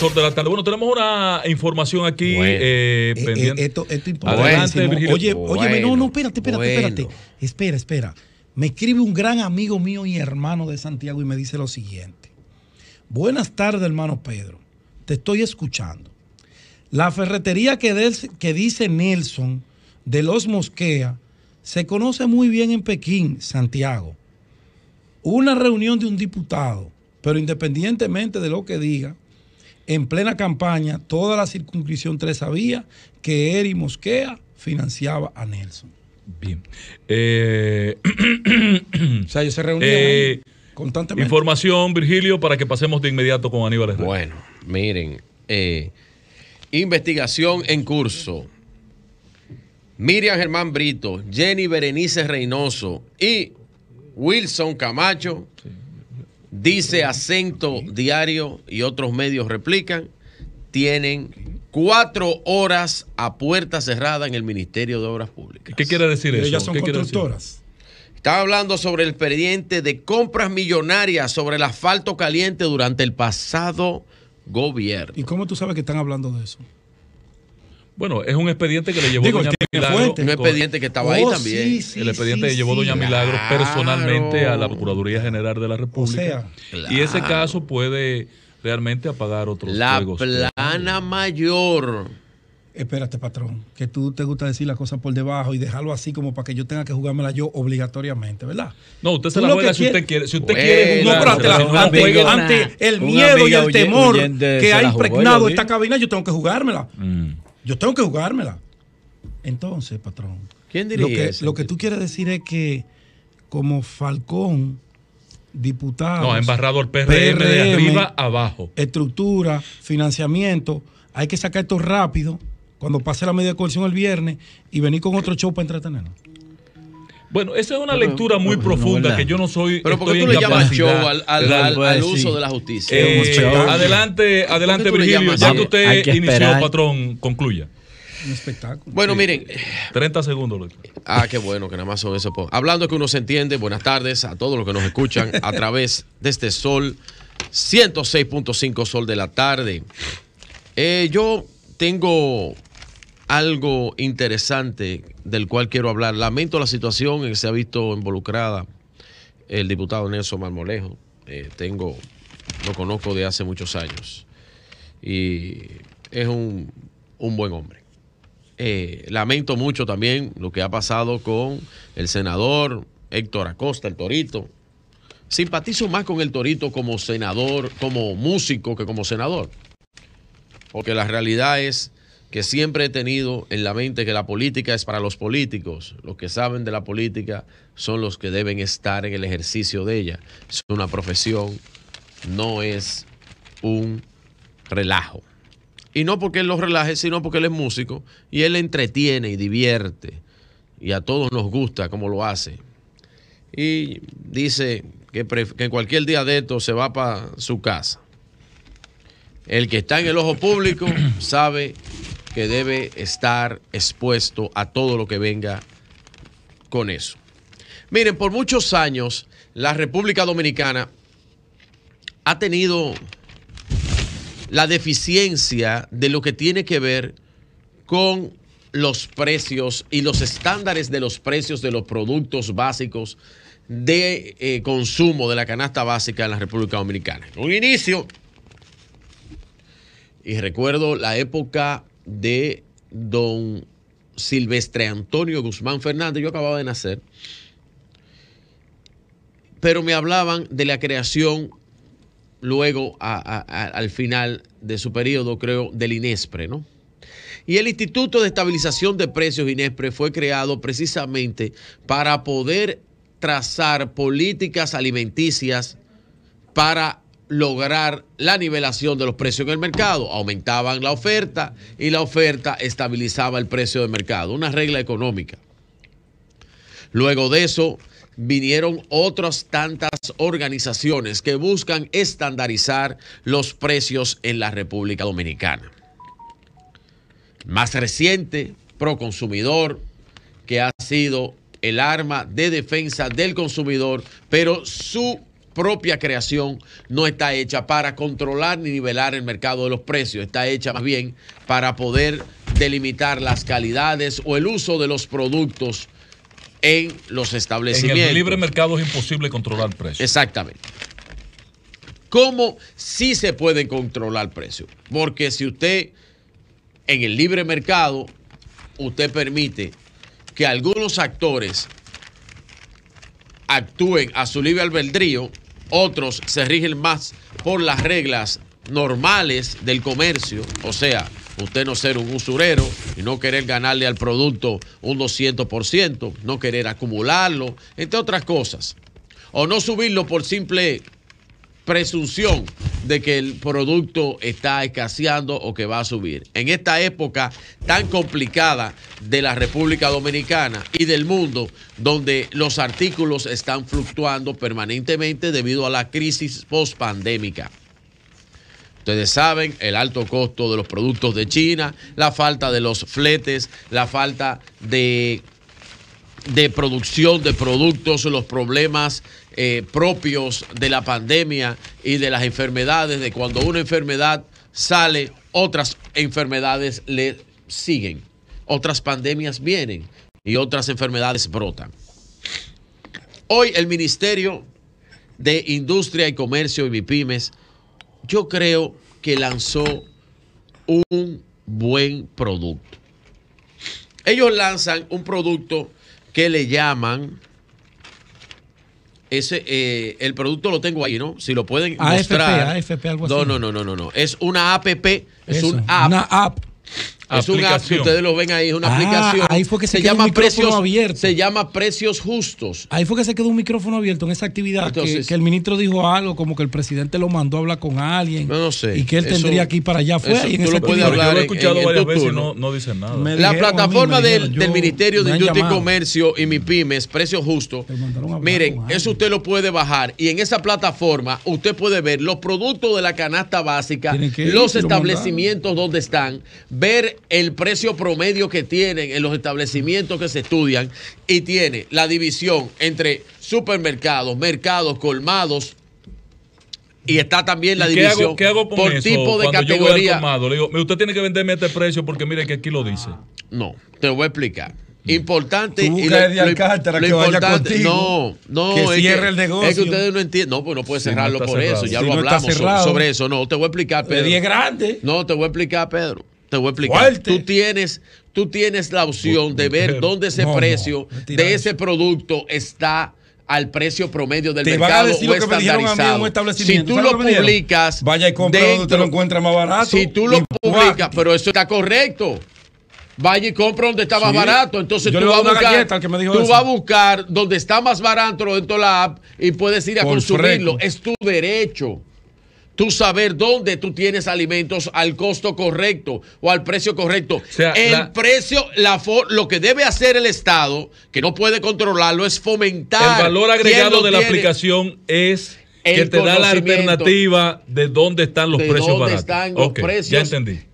Bueno, tenemos una información aquí eh, eh, eh, esto, Oye, oye, no, no, espérate, espérate, espérate. Espera, espera. Me escribe un gran amigo mío y hermano de Santiago y me dice lo siguiente. Buenas tardes, hermano Pedro. Te estoy escuchando. La ferretería que, que dice Nelson de los Mosquea se conoce muy bien en Pekín, Santiago. Una reunión de un diputado, pero independientemente de lo que diga, en plena campaña, toda la circunscripción 3 sabía que Eri Mosquea financiaba a Nelson. Bien. Eh, o sea, ellos se reunían eh, constantemente. Información, Virgilio, para que pasemos de inmediato con Aníbal Herrera. Bueno, miren, eh, investigación en curso. Miriam Germán Brito, Jenny Berenice Reynoso y Wilson Camacho. Dice Acento Diario y otros medios replican, tienen cuatro horas a puerta cerrada en el Ministerio de Obras Públicas. ¿Qué quiere decir eso? Ellas son constructoras. Estaba hablando sobre el expediente de compras millonarias sobre el asfalto caliente durante el pasado gobierno. ¿Y cómo tú sabes que están hablando de eso? Bueno, es un expediente que le llevó Doña Milagro. Un expediente que estaba ahí oh, también. el expediente que llevó Doña Milagro personalmente a la Procuraduría General de la República. O sea, Y ese caso puede realmente apagar otros La plana mayor. Espérate, patrón, que tú te gusta decir las cosas por debajo y dejarlo así como para que yo tenga que jugármela yo obligatoriamente, ¿verdad? No, usted se la juega si usted quiere. Si usted quiere no, pero ante, el miedo y el temor que ha impregnado esta cabina, yo tengo que jugármela. Mm. Yo tengo que jugármela. Entonces, patrón. ¿Quién diría lo que, lo que tú quieres decir es que como Falcón, diputado. No, embarrado PRM, de arriba abajo. Estructura, financiamiento. Hay que sacar esto rápido cuando pase la media coerción el viernes y venir con otro show para entretenernos. Bueno, eso es una lectura muy profunda que yo no soy. Pero porque tú le llamas show al, uso de la justicia. Eh, adelante, adelante, Virgilio. Ya que usted inició, patrón, concluya. Un espectáculo. Bueno, miren. 30 segundos, Luis. Ah, qué bueno, que nada más son eso. Hablando que uno se entiende, buenas tardes a todos los que nos escuchan a través de este sol, 106.5 sol de la tarde. Eh, yo tengo algo interesante del cual quiero hablar. Lamento la situación en que se ha visto involucrada el diputado Nelson Marmolejo. Eh, tengo, lo conozco de hace muchos años. Y es un, buen hombre. Eh, lamento mucho también lo que ha pasado con el senador Héctor Acosta, el Torito. Simpatizo más con el Torito como senador, como músico que como senador. Porque la realidad es que siempre he tenido en la mente que la política es para los políticos. Los que saben de la política son los que deben estar en el ejercicio de ella. Es una profesión, no es un relajo. Y no porque él los relaje, sino porque él es músico y él entretiene y divierte. Y a todos nos gusta cómo lo hace. Y dice que, en cualquier día de esto se va para su casa. El que está en el ojo público sabe que debe estar expuesto a todo lo que venga con eso. Miren, por muchos años la República Dominicana ha tenido la deficiencia de lo que tiene que ver con los precios y los estándares de los precios de los productos básicos de eh, consumo de la canasta básica en la República Dominicana. Un inicio. Y recuerdo la época de don Silvestre Antonio Guzmán Fernández, yo acababa de nacer, pero me hablaban de la creación luego al final de su periodo, creo, del INESPRE, ¿no? Y el Instituto de Estabilización de Precios INESPRE fue creado precisamente para poder trazar políticas alimenticias para lograr la nivelación de los precios en el mercado. Aumentaban la oferta y la oferta estabilizaba el precio de mercado, una regla económica. Luego de eso vinieron otras tantas organizaciones que buscan estandarizar los precios en la República Dominicana. Más reciente, Proconsumidor, que ha sido el arma de defensa del consumidor, pero su propia creación no está hecha para controlar ni nivelar el mercado de los precios, está hecha más bien para poder delimitar las calidades o el uso de los productos en los establecimientos. En el libre mercado es imposible controlar precios. Exactamente. ¿Cómo si se puede controlar precios? Porque si usted en el libre mercado, usted permite que algunos actores actúen a su libre albedrío, otros se rigen más por las reglas normales del comercio, o sea, usted no ser un usurero y no querer ganarle al producto un 200%, no querer acumularlo, entre otras cosas, o no subirlo por simple presunción de que el producto está escaseando o que va a subir. En esta época tan complicada de la República Dominicana y del mundo, donde los artículos están fluctuando permanentemente debido a la crisis post-pandémica. Ustedes saben el alto costo de los productos de China, la falta de los fletes, la falta de, de producción de productos, los problemas eh, propios de la pandemia y de las enfermedades, de cuando una enfermedad sale, otras enfermedades le siguen, otras pandemias vienen y otras enfermedades brotan. Hoy el Ministerio de Industria y Comercio y MIPIMES, yo creo que lanzó un buen producto. Ellos lanzan un producto que le llaman ese eh, el producto lo tengo ahí, ¿no? Si lo pueden AFP, mostrar. No, no, no, no, no, no. Es una app, es un app. Una app es un ustedes lo ven ahí, es una ah, aplicación. Ahí fue que se, llama precios, abierto. Se llama precios justos. Ahí fue que se quedó un micrófono abierto en esa actividad. que, el ministro dijo algo, como que el presidente lo mandó a hablar con alguien. No, lo sé. Y que él tendría aquí para allá. Fue lo Yo lo he escuchado varias veces no, dicen nada. la plataforma del, Ministerio de Industria y Comercio y pymes precios justos. Miren, eso usted lo puede bajar. Y en esa plataforma usted puede ver los productos de la canasta básica, los establecimientos donde están, ver el precio promedio que tienen en los establecimientos que se estudian y tiene la división entre supermercados, mercados, colmados, y está también la división qué hago, qué hago por eso, tipo de cuando categoría. Yo colmado, le digo, usted tiene que venderme este precio porque mire que aquí lo dice. No, te voy a explicar. Importante no, no que es que, el negocio. Es que ustedes no entienden, no, pues no puede cerrarlo por eso, ya lo hablamos sobre, eso, no, te voy a explicar, Pedro. De grande. No, te voy a explicar, Pedro. Te voy a explicar. Tú tienes, tú tienes la opción de ver dónde ese precio de ese producto está al precio promedio del mercado estandarizado. Si tú lo, publicas, vaya y compra donde te lo encuentras más barato. Si tú lo publicas, pero eso está correcto. Vaya y compra donde está más barato. Entonces tú, vas, buscar, tú vas a buscar donde está más barato dentro de la app y puedes ir a consumirlo. Es tu derecho tú saber dónde tú tienes alimentos al costo correcto o al precio correcto. sea, el precio, la lo que debe hacer el Estado, que no puede controlarlo, es fomentar. El valor agregado de la aplicación es que te da la alternativa de dónde están los precios dónde Están los precios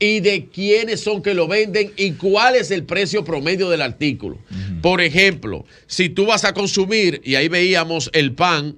Y de quiénes son que lo venden y cuál es el precio promedio del artículo. Por ejemplo, si tú vas a consumir, y ahí veíamos el pan,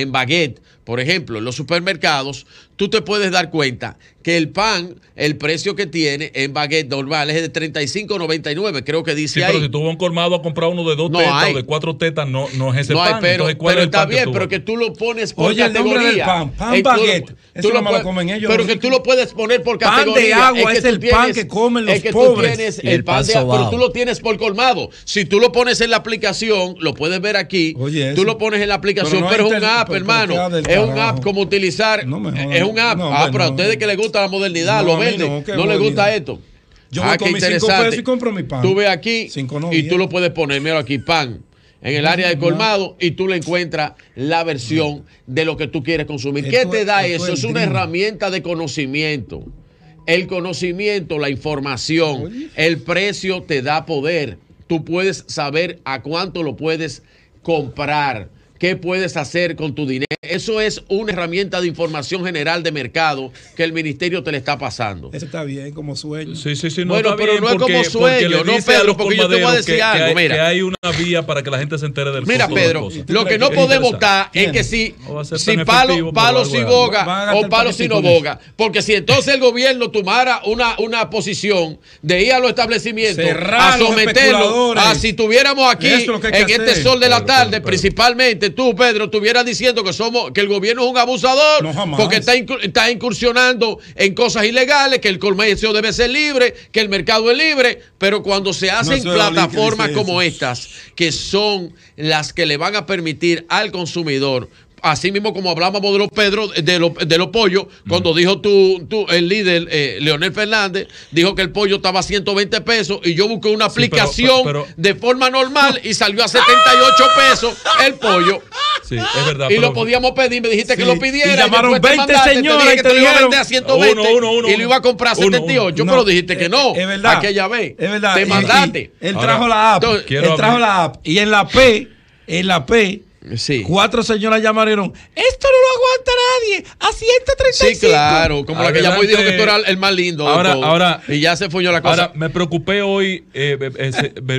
en baguette, por ejemplo, en los supermercados, tú te puedes dar cuenta que el pan, el precio que tiene en baguette normal es de 35.99, creo que dice ahí. Pero si tú vas a un colmado a comprar uno de dos tetas o de cuatro tetas, no, no es ese pan. pero, está bien, pero que tú lo pones por Oye, categoría. El del pan, pan baguette. eso lo, lo comen ellos. Pero que tú lo puedes poner por categoría. Pan de agua es, el pan que comen los es que Tú tienes el, pan, pan de agua, pero tú lo tienes por colmado. Si tú lo pones en la aplicación, lo puedes ver aquí. Oye, tú lo pones en la aplicación, pero, es un app hermano. Eh, es un app como utilizar. es un app. para ustedes que les gusta la modernidad, lo venden. No, les gusta esto. Yo ah, cinco y compro mi pan. Tú ves aquí y tú lo puedes poner. Mira aquí, pan en el área de colmado y tú le encuentras la versión de lo que tú quieres consumir. ¿Qué te da eso? Es, una herramienta de conocimiento. El conocimiento, la información, el precio te da poder. Tú puedes saber a cuánto lo puedes comprar qué puedes hacer con tu dinero. Eso es una herramienta de información general de mercado que el ministerio te le está pasando. Eso está bien, como sueño. Sí, sí, sí. No bueno, pero no es como sueño, no, Pedro, porque yo te voy a decir algo. mira. Que hay una vía para que la gente se entere del Mira, Pedro, lo que no podemos estar es que si, si palo, palo si boga o palo si no boga. Porque si entonces el gobierno tomara una, una posición de ir a los establecimientos a someterlo a si tuviéramos aquí en este sol de la tarde, principalmente tú, Pedro, estuvieras diciendo que somos, que el gobierno es un abusador, porque está, incursionando en cosas ilegales, que el comercio debe ser libre, que el mercado es libre, pero cuando se hacen plataformas como estas, que son las que le van a permitir al consumidor así mismo como hablábamos de los Pedro, de los, pollos, mm. cuando dijo tú, el líder, eh, Leonel Fernández, dijo que el pollo estaba a 120 pesos y yo busqué una aplicación de forma normal y salió a 78 pesos el pollo. Y lo podíamos pedir, me dijiste que lo pidiera. Y llamaron 20 señores te dije que te, lo iba a vender a 120 y lo iba a comprar a 78, pero dijiste eh, que no. Eh, es verdad. Aquella vez. Es verdad. Te mandaste. él trajo la app. él trajo la app. Y en la P, en la P Cuatro señoras llamaron. Esto no lo aguanta nadie. A 135. Sí, claro. Como la que llamó y dijo que tú eras el más lindo. Ahora, ahora. Y ya se yo la cosa. Ahora, me preocupé hoy, eh,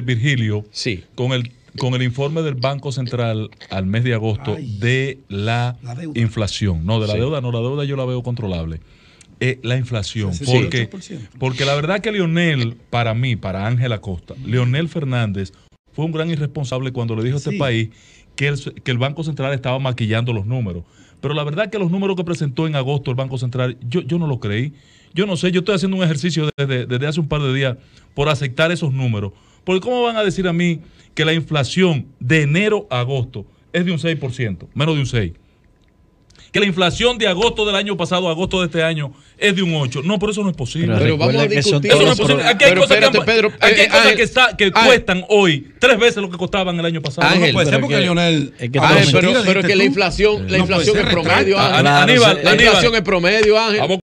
Virgilio. Con el con el informe del Banco Central al mes de agosto de la, inflación. No, de la deuda, no, la deuda yo la veo controlable. Eh, la inflación. porque, porque la verdad que Lionel, para mí, para Ángel Acosta Leonel Fernández fue un gran irresponsable cuando le dijo a este país que el, que el Banco Central estaba maquillando los números. Pero la verdad que los números que presentó en agosto el Banco Central, yo, yo no lo creí. Yo no sé, yo estoy haciendo un ejercicio desde, desde hace un par de días por aceptar esos números. Porque ¿cómo van a decir a mí que la inflación de enero a agosto es de un 6%, menos de un 6%? que la inflación de agosto del año pasado, agosto de este año, es de un 8. No, pero eso no es posible. Pero, vamos a discutir. Eso no es posible. Aquí hay cosas, que, Pedro, que, cuestan hoy tres veces lo que costaban el año pasado. Ángel, no puede ser pero, es que este la inflación, la inflación es promedio, Ángel. Aníbal, la inflación es promedio, Ángel.